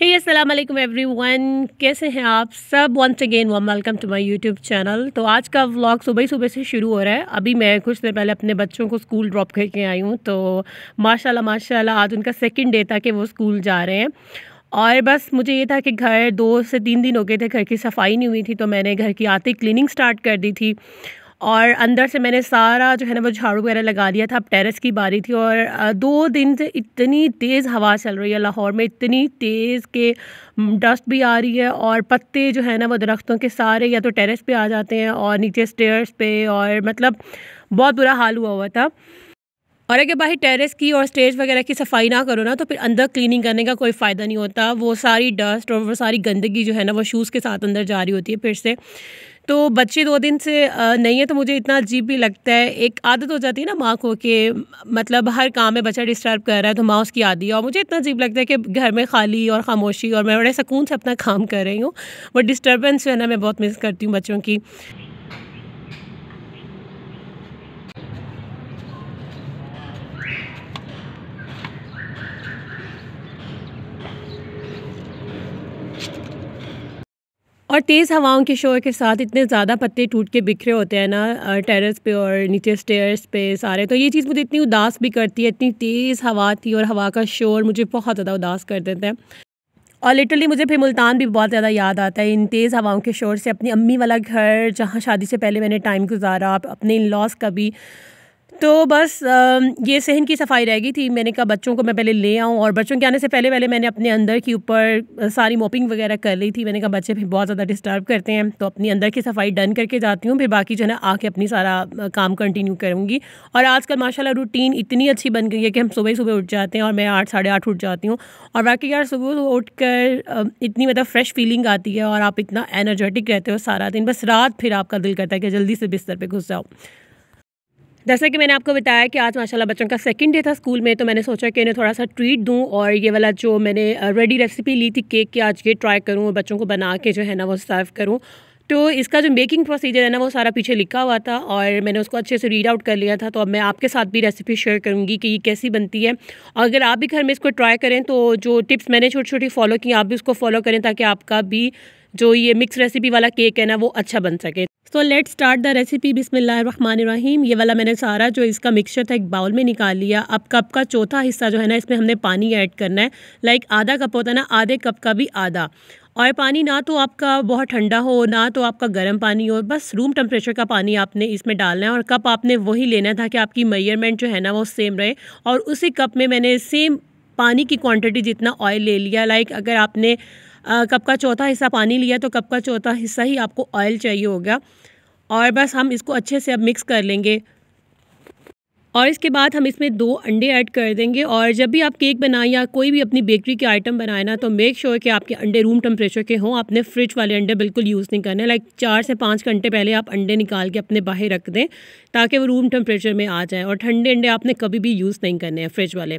हे अस्सलाम वालेकुम एवरीवन कैसे हैं आप सब once again warm welcome to my YouTube channel तो आज का व्लॉग सुबह ही सुबह से शुरू हो रहा है अभी मैं कुछ देर पहले अपने बच्चों को स्कूल ड्रॉप करके आई हूँ तो माशाल्लाह माशाल्लाह आज उनका सेकंड डे था कि वो स्कूल जा रहे हैं और बस मुझे ये था कि घर दो से तीन दिन हो गए थे घर की सफाई नहीं हुई थी तो मैंने घर की आते क्लीनिंग स्टार्ट कर दी थी और अंदर से मैंने सारा जो है ना वो झाड़ू वगैरह लगा दिया था अब टेरेस की बारी थी और दो दिन से इतनी तेज़ हवा चल रही है लाहौर में इतनी तेज़ के डस्ट भी आ रही है और पत्ते जो है ना वो दरख्तों के सारे या तो टेरेस पे आ जाते हैं और नीचे स्टेयर्स पे और मतलब बहुत बुरा हाल हुआ हुआ था और अगर भाई टेरेस की और स्टेज वगैरह की सफाई ना करो ना तो फिर अंदर क्लीनिंग करने का कोई फ़ायदा नहीं होता वो सारी डस्ट और वो सारी गंदगी जो है ना वो शूज़ के साथ अंदर जा रही होती है फिर से तो बच्चे दो दिन से नहीं है तो मुझे इतना अजीब भी लगता है एक आदत हो जाती है ना माँ को कि मतलब हर काम में बच्चा डिस्टर्ब कर रहा है तो माँ उसकी आदि और मुझे इतना अजीब लगता है कि घर में खाली और खामोशी और मैं बड़े सुकून से अपना काम कर रही हूँ बट डिस्टर्बेंस जो है ना मैं बहुत मिस करती हूँ बच्चों की और तेज़ हवाओं के शोर के साथ इतने ज़्यादा पत्ते टूट के बिखरे होते हैं ना टेरेस पे और नीचे स्टेयर्स पे सारे तो ये चीज़ मुझे इतनी उदास भी करती है इतनी तेज़ हवा थी और हवा का शोर मुझे बहुत ज़्यादा उदास कर देते हैं और लिटरली मुझे फिर मुल्तान भी बहुत ज़्यादा याद आता है इन तेज़ हवाओं के शोर से अपनी अम्मी वाला घर जहाँ शादी से पहले मैंने टाइम गुजारा अपने इन लॉस का भी तो बस ये सहन की सफाई रह गई थी मैंने कहा बच्चों को मैं पहले ले आऊँ और बच्चों के आने से पहले पहले मैंने अपने अंदर के ऊपर सारी मोपिंग वगैरह कर ली थी मैंने कहा बच्चे फिर बहुत ज़्यादा डिस्टर्ब करते हैं तो अपनी अंदर की सफाई डन करके जाती हूँ फिर बाकी जो है ना आके अपनी सारा काम कंटिन्यू करूँगी और आजकल माशाला रूटीन इतनी अच्छी बन गई है कि हम सुबह सुबह उठ जाते हैं और मैं आठ साढ़े आठ उठ जाती हूँ और बाकी यार सुबह सुबह उठ कर इतनी मतलब फ्रेश फीलिंग आती है और आप इतना एनर्जेटिक रहते हो सारा दिन बस रात फिर आपका दिल करता है कि जल्दी से बिस्तर पर घुस जाओ जैसा कि मैंने आपको बताया कि आज माशाल्लाह बच्चों का सेकंड डे था स्कूल में तो मैंने सोचा कि इन्हें थोड़ा सा ट्रीट दूं और ये वाला जो मैंने रेडी रेसिपी ली थी केक की आज ये ट्राई करूं और बच्चों को बना के जो है ना वो सर्व करूं तो इसका जो मेकिंग प्रोसीजर है ना वो सारा पीछे लिखा हुआ था और मैंने उसको अच्छे से रीड आउट कर लिया था तो अब मैं आपके साथ भी रेसिपी शेयर करूँगी कि ये कैसी बनती है और अगर आप भी घर में इसको ट्राई करें तो जो टिप्स मैंने छोटी छोटी फॉलो की आप भी उसको फॉलो करें ताकि आपका भी जो ये मिक्स रेसिपी वाला केक है ना वो अच्छा बन सके तो लेट स्टार्ट द रेसिपी बिसमीम ये वाला मैंने सारा जो इसका मिक्सचर था एक बाउल में निकाल लिया अब कप का चौथा हिस्सा जो है ना इसमें हमने पानी ऐड करना है लाइक आधा कप होता है ना आधे कप का भी आधा और पानी ना तो आपका बहुत ठंडा हो ना तो आपका गर्म पानी हो बस रूम टेम्परेचर का पानी आपने इसमें डालना है और कप आपने वही लेना है ताकि आपकी मेयरमेंट जो है ना वो सेम रहे और उसी कप में मैंने सेम पानी की क्वांटिटी जितना ऑयल ले लिया लाइक अगर आपने कप का चौथा हिस्सा पानी लिया तो कप का चौथा हिस्सा ही आपको ऑयल चाहिए होगा और बस हम इसको अच्छे से अब मिक्स कर लेंगे और इसके बाद हम इसमें दो अंडे ऐड कर देंगे और जब भी आप केक बनाएं या कोई भी अपनी बेकरी के आइटम बनाए ना तो मेक श्योर sure कि आपके अंडे रूम टेम्परेचर के हों आपने फ्रिज वाले अंडे बिल्कुल यूज़ नहीं करने लाइक चार से पाँच घंटे पहले आप अंडे निकाल के अपने बाहर रख दें ताकि वो रूम टेम्परेचर में आ जाएँ और ठंडे अंडे आपने कभी भी यूज़ नहीं करने हैं फ्रिज वाले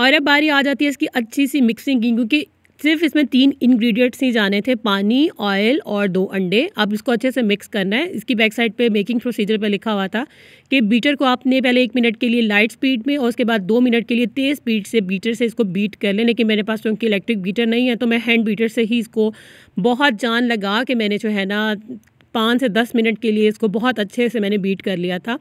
और अब बारी आ जाती है इसकी अच्छी सी मिक्सिंग की क्योंकि सिर्फ इसमें तीन इंग्रेडिएंट्स ही जाने थे पानी ऑयल और दो अंडे आप इसको अच्छे से मिक्स करना है इसकी बैक साइड पे मेकिंग प्रोसीजर पे लिखा हुआ था कि बीटर को आपने पहले एक मिनट के लिए लाइट स्पीड में और उसके बाद दो मिनट के लिए तेज़ स्पीड से बीटर से इसको बीट कर लें लेकिन मेरे पास क्योंकि इलेक्ट्रिक बीटर नहीं है तो मैं हैंड बीटर से ही इसको बहुत जान लगा कि मैंने जो है ना पाँच से दस मिनट के लिए इसको बहुत अच्छे से मैंने बीट कर लिया था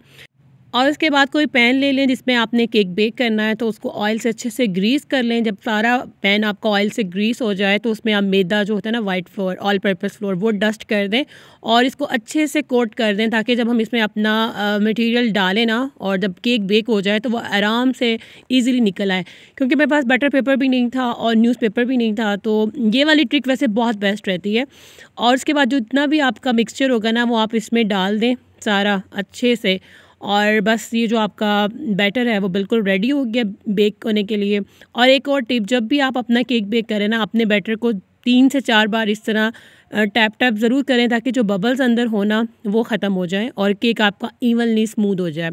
और उसके बाद कोई पैन ले लें जिसमें आपने केक बेक करना है तो उसको ऑयल से अच्छे से ग्रीस कर लें जब सारा पैन आपका ऑयल से ग्रीस हो जाए तो उसमें आप मैदा जो होता है ना white flour all purpose flour वो डस्ट कर दें और इसको अच्छे से कोट कर दें ताकि जब हम इसमें अपना मटीरियल डालें ना और जब केक बेक हो जाए तो वो आराम से ईजिली निकल आए क्योंकि मेरे पास बटर पेपर भी नहीं था और न्यूज़पेपर भी नहीं था तो ये वाली ट्रिक वैसे बहुत बेस्ट रहती है और उसके बाद जितना भी आपका मिक्सचर होगा ना वो आप इसमें डाल दें सारा अच्छे से और बस ये जो आपका बैटर है वो बिल्कुल रेडी हो गया बेक होने के लिए और एक और टिप जब भी आप अपना केक बेक करें ना अपने बैटर को तीन से चार बार इस तरह टैप टैप ज़रूर करें ताकि जो बबल्स अंदर होना वो ख़त्म हो जाए और केक आपका इवनली स्मूद हो जाए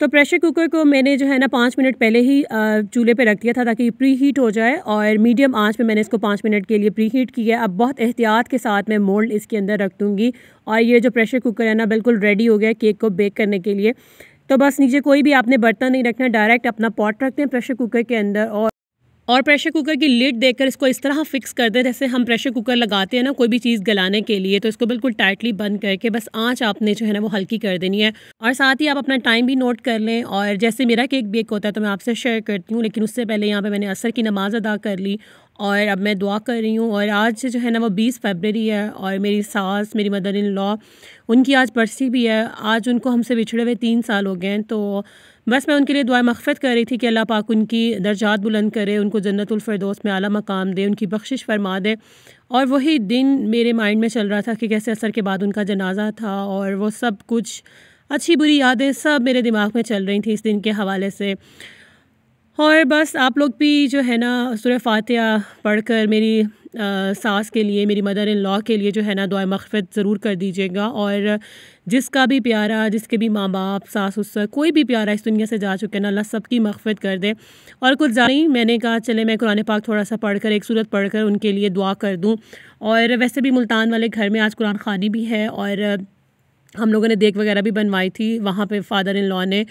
तो प्रेशर कुकर को मैंने जो है ना पाँच मिनट पहले ही चूल्हे पे रख दिया था ताकि प्री हीट हो जाए और मीडियम आंच पे मैंने इसको पाँच मिनट के लिए प्री हीट किया अब बहुत एहतियात के साथ मैं मोल्ड इसके अंदर रख दूँगी और ये जो प्रेशर कुकर है ना बिल्कुल रेडी हो गया केक को बेक करने के लिए तो बस नीचे कोई भी आपने बर्तन नहीं रखना डायरेक्ट अपना पॉट रखते हैं प्रेशर कुकर के अंदर और और प्रेशर कुकर की लिड देकर इसको इस तरह फिक्स कर दें जैसे हम प्रेशर कुकर लगाते हैं ना कोई भी चीज़ गलाने के लिए तो इसको बिल्कुल टाइटली बंद करके बस आँच आपने जो है ना वो हल्की कर देनी है और साथ ही आप अपना टाइम भी नोट कर लें और जैसे मेरा केक बेक होता है तो मैं आपसे शेयर करती हूँ लेकिन उससे पहले यहाँ पर मैंने असर की नमाज़ अदा कर ली और अब मैं दुआ कर रही हूँ और आज जो है ना वो बीस फरवरी है और मेरी सास मेरी मदर इन लॉ उनकी आज बरसी भी है आज उनको हमसे बिछड़े हुए तीन साल हो गए हैं तो बस मैं उनके लिए दुआ मखफ़त कर रही थी कि अल्लाह पाक उनकी दर्जात बुलंद करे उनको जन्नतफरदोस में आला मकाम दे उनकी बख्शिश फरमा दे और वही दिन मेरे माइंड में चल रहा था कि कैसे असर के बाद उनका जनाजा था और वो सब कुछ अच्छी बुरी यादें सब मेरे दिमाग में चल रही थी इस दिन के हवाले से और बस आप लोग भी जो है ना सुर फातह पढ़ कर मेरी सास के लिए मेरी मदर इन लॉ के लिए जो है ना दुआ मखफ़त ज़रूर कर दीजिएगा और जिसका भी प्यारा जिसके भी माँ बाप सास उस कोई भी प्यारा इस दुनिया से जा चुके हैं अल्लाह सब की मखफ़त कर दे और कुछ जान ही मैंने कहा चले मैं कुरान पाक थोड़ा सा पढ़ कर एक सूरत पढ़ कर उनके लिए दुआ कर दूँ और वैसे भी मुल्तान वाले घर में आज कुरान खानी भी है और हम लोगों ने देख वगैरह भी बनवाई थी वहाँ पे फादर इन लॉ ने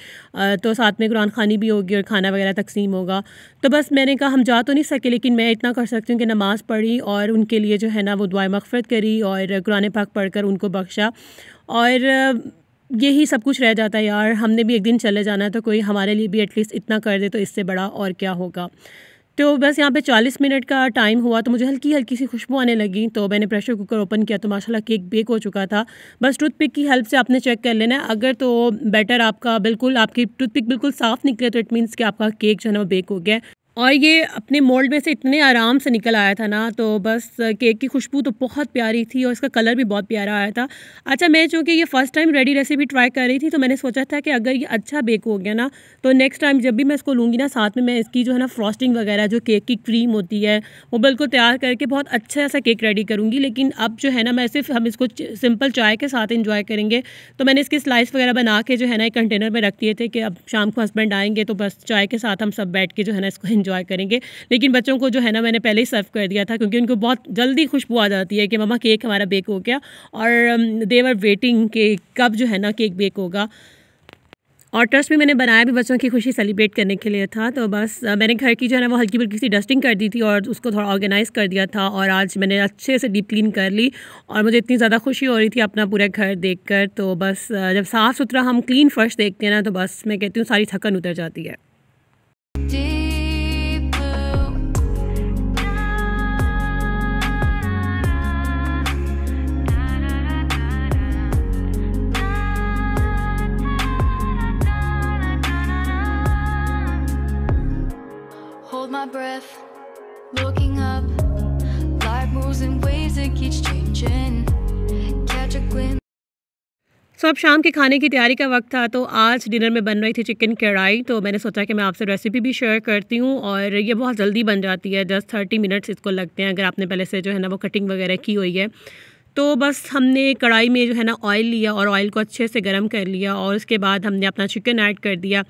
तो साथ में कुरान खानी भी होगी और खाना वगैरह तकसीम होगा तो बस मैंने कहा हम जा तो नहीं सके लेकिन मैं इतना कर सकती हूँ कि नमाज़ पढ़ी और उनके लिए जो है ना वो दुआ मफ़रत करी और कुरान पाक पढ़कर उनको बख्शा और यही सब कुछ रह जाता है यार हमने भी एक दिन चले जाना है तो कोई हमारे लिए भी एटलीस्ट इतना कर दे तो इससे बड़ा और क्या होगा तो बस यहाँ पे 40 मिनट का टाइम हुआ तो मुझे हल्की हल्की सी खुशबू आने लगी तो मैंने प्रेशर कुकर ओपन किया तो माशाल्लाह केक बेक हो चुका था बस टूथपिक की हेल्प से आपने चेक कर लेना अगर तो बेटर आपका बिल्कुल आपकी टूथपिक बिल्कुल साफ़ निकले तो इट मीन्स कि आपका केक जो है ना बेक हो गया और ये अपने मोल्ड में से इतने आराम से निकल आया था ना तो बस केक की खुशबू तो बहुत प्यारी थी और इसका कलर भी बहुत प्यारा आया था अच्छा मैं चूँकि ये first time ready recipe try कर रही थी तो मैंने सोचा था कि अगर ये अच्छा बेक हो गया ना तो नेक्स्ट टाइम जब भी मैं इसको लूँगी ना साथ में मैं इसकी जो है ना फ्रॉस्टिंग वगैरह जो केक की क्रीम होती है वो बिल्कुल तैयार करके बहुत अच्छा सा केक रेडी करूँगी लेकिन अब जो है ना मैं सिर्फ हम इसको सिंपल चाय के साथ इन्जॉय करेंगे तो मैंने इसकी स्लाइस वगैरह बना के जो है ना एक कंटेनर में रख दिए थे कि अब शाम को हस्बैंड आएंगे तो बस चाय के साथ हम सब बैठ के जो है ना इसको इन्जॉय इन्जॉय करेंगे लेकिन बच्चों को जो है ना मैंने पहले ही सर्व कर दिया था क्योंकि उनको बहुत जल्दी खुशबू आ जाती है कि मम्मा केक हमारा बेक हो गया और देवर वेटिंग के कब जो है ना केक बेक होगा और ट्रस्ट में मैंने बनाया भी बच्चों की खुशी सेलिब्रेट करने के लिए था तो बस uh, मैंने घर की जो है ना वो हल्की फुल्की सी डस्टिंग कर दी थी और उसको थोड़ा ऑर्गेनाइज़ कर दिया था और आज मैंने अच्छे से डीप क्लीन कर ली और मुझे इतनी ज़्यादा खुशी हो रही थी अपना पूरा घर देख कर तो बस uh, जब साफ़ सुथरा हम क्लीन फर्श देखते हैं ना तो बस मैं कहती हूँ सारी थकन उतर जाती है अब शाम के खाने की तैयारी का वक्त था तो आज डिनर में बन रही थी चिकन कढ़ाई तो मैंने सोचा कि मैं आपसे रेसिपी भी शेयर करती हूँ और ये बहुत जल्दी बन जाती है जस्ट थर्टी मिनट्स इसको लगते हैं अगर आपने पहले से जो है ना वो कटिंग वगैरह की हुई है तो बस हमने कढ़ाई में जो है ना ऑयल लिया और ऑयल को अच्छे से गर्म कर लिया और उसके बाद हमने अपना चिकन ऐड कर दिया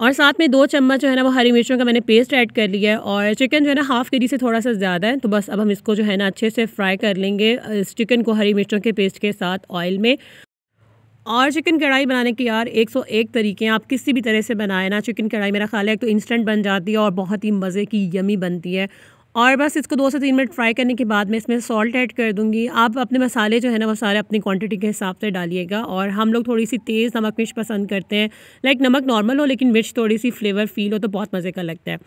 और साथ में दो चम्मच जो है ना वो हरी मिर्चों का मैंने पेस्ट ऐड कर लिया है और चिकन जो है ना हाफ़ के जी से थोड़ा सा ज़्यादा है तो बस अब हम इसको जो है ना अच्छे से फ्राई कर लेंगे इस चिकन को हरी मिर्चों के पेस्ट के साथ ऑयल में और चिकन कढ़ाई बनाने के यार 101 तरीके हैं आप किसी भी तरह से बनाए ना चिकन कढ़ाई मेरा ख्याल है तो इंस्टेंट बन जाती है और बहुत ही मज़े की यमी बनती है और बस इसको दो से तीन मिनट फ्राई करने के बाद मैं इसमें सॉल्ट ऐड कर दूँगी आप अपने मसाले जो है ना वो सारे अपनी क्वांटिटी के हिसाब से डालिएगा और हम लोग थोड़ी सी तेज़ नमक मिर्च पसंद करते हैं लाइक नमक नॉर्मल हो लेकिन मिर्च थोड़ी सी फ्लेवर फील हो तो बहुत मज़े का लगता है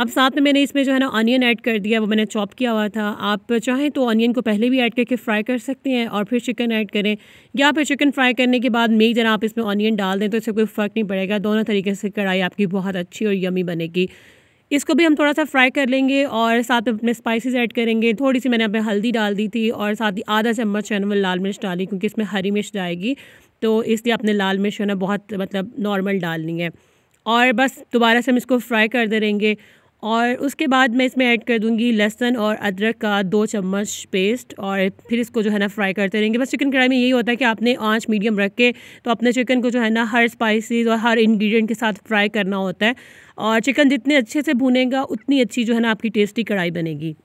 अब साथ में मैंने इसमें जो है ना ऑनियन ऐड कर दिया वो मैंने चॉप किया हुआ था आप चाहें तो अनियन को पहले भी ऐड करके फ्राई कर सकते हैं और फिर चिकन ऐड करें या फिर चिकन फ्राई करने के बाद मेक जरा आप इसमें ऑनियन डाल दें तो इससे कोई फ़र्क नहीं पड़ेगा दोनों तरीके से कढ़ाई आपकी बहुत अच्छी और यमी बनेगी इसको भी हम थोड़ा सा फ्राई कर लेंगे और साथ में अपने स्पाइसेस ऐड करेंगे थोड़ी सी मैंने अपने हल्दी डाल दी थी और साथ ही आधा चम्मच है वो लाल मिर्च डाली क्योंकि इसमें हरी मिर्च जाएगी तो इसलिए आपने लाल मिर्च है ना बहुत मतलब नॉर्मल डालनी है और बस दोबारा से हम इसको फ्राई कर दे रहेंगे और उसके बाद मैं इसमें ऐड कर दूंगी लहसन और अदरक का दो चम्मच पेस्ट और फिर इसको जो है ना फ्राई करते रहेंगे बस चिकन कढ़ाई में यही होता है कि आपने आंच मीडियम रख के तो अपने चिकन को जो है ना हर स्पाइसेस और हर इंग्रेडिएंट के साथ फ्राई करना होता है और चिकन जितने अच्छे से भुनेगा उतनी अच्छी जो है ना आपकी टेस्टी कढ़ाई बनेगी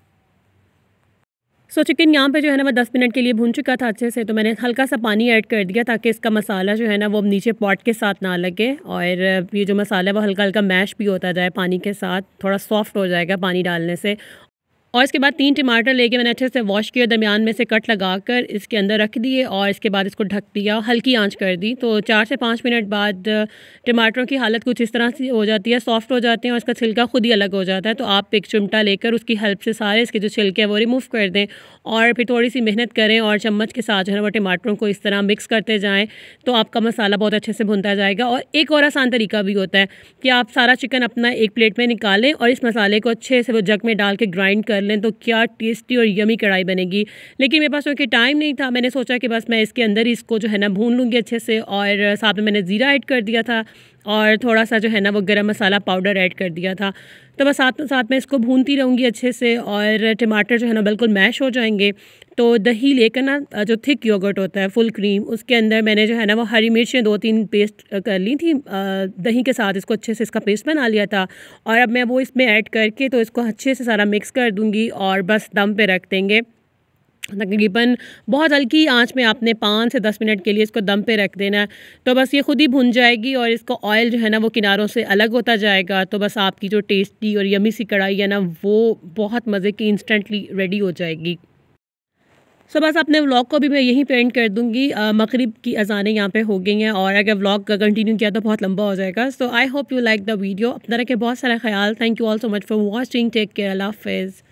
सो चिकन यहाँ पे जो है ना वो दस मिनट के लिए भून चुका था अच्छे से तो मैंने हल्का सा पानी ऐड कर दिया ताकि इसका मसाला जो है ना वो अब नीचे पॉट के साथ ना लगे और ये जो मसाला है वो हल्का हल्का मैश भी होता जाए पानी के साथ थोड़ा सॉफ्ट हो जाएगा पानी डालने से और इसके बाद तीन टमाटर लेके मैंने अच्छे से वॉश किया दरमियान में से कट लगा कर इसके अंदर रख दिए और इसके बाद इसको ढक दिया हल्की आंच कर दी तो चार से पाँच मिनट बाद टमाटरों की हालत कुछ इस तरह से हो जाती है सॉफ्ट हो जाते हैं और इसका छिलका खुद ही अलग हो जाता है तो आप एक चिमटा लेकर उसकी हेल्प से सारे इसके जो छिलके हैं वो रिमूव कर दें और फिर थोड़ी सी मेहनत करें और चम्मच के साथ जो है वो टमाटरों को इस तरह मिक्स करते जाएँ तो आपका मसाला बहुत अच्छे से भुनता जाएगा और एक और आसान तरीका भी होता है कि आप सारा चिकन अपना एक प्लेट में निकालें और इस मसाले को अच्छे से वो जग में डाल के ग्राइंड कर लें तो क्या टेस्टी और यमी कढ़ाई बनेगी लेकिन मेरे पास क्योंकि टाइम नहीं था मैंने सोचा कि बस मैं इसके अंदर ही इसको जो है ना भून लूँगी अच्छे से और साथ में मैंने ज़ीरा ऐड कर दिया था और थोड़ा सा जो है ना वो गरम मसाला पाउडर ऐड कर दिया था तो बस साथ साथ में इसको भूनती रहूँगी अच्छे से और टमाटर जो है ना बिल्कुल मैश हो जाएंगे तो दही लेकर ना जो थिक योगर्ट होता है फुल क्रीम उसके अंदर मैंने जो है ना वो हरी मिर्चें दो तीन पेस्ट कर ली थी दही के साथ इसको अच्छे से इसका पेस्ट बना लिया था और अब मैं वो इसमें ऐड करके तो इसको अच्छे से सारा मिक्स कर दूँगी और बस दम पर रख देंगे तकरीबन बहुत हल्की आंच में आपने पाँच से दस मिनट के लिए इसको दम पे रख देना है तो बस ये ख़ुद ही भुन जाएगी और इसका ऑयल जो है ना वो किनारों से अलग होता जाएगा तो बस आपकी जो टेस्टी और यमी सी कढ़ाई है ना वो बहुत मज़े की इंस्टेंटली रेडी हो जाएगी सो so, बस अपने व्लॉग को भी मैं यहीं पेंट कर दूंगी मकरब की अजानें यहाँ पे हो गई हैं और अगर व्लॉग का कंटिन्यू किया तो बहुत लंबा हो जाएगा so I hope you like the video अपना रखे बहुत सारा ख्याल thank you all so much for watching take care अल्लाह हाफिज़